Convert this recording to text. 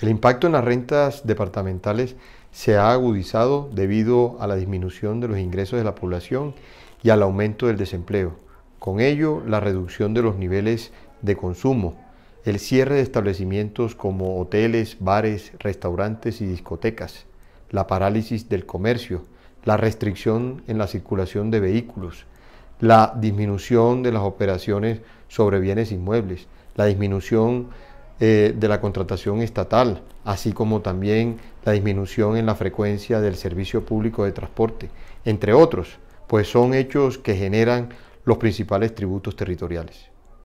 El impacto en las rentas departamentales se ha agudizado debido a la disminución de los ingresos de la población y al aumento del desempleo. Con ello, la reducción de los niveles de consumo, el cierre de establecimientos como hoteles, bares, restaurantes y discotecas, la parálisis del comercio, la restricción en la circulación de vehículos, la disminución de las operaciones sobre bienes inmuebles, la disminución eh, de la contratación estatal, así como también la disminución en la frecuencia del servicio público de transporte, entre otros, pues son hechos que generan los principales tributos territoriales.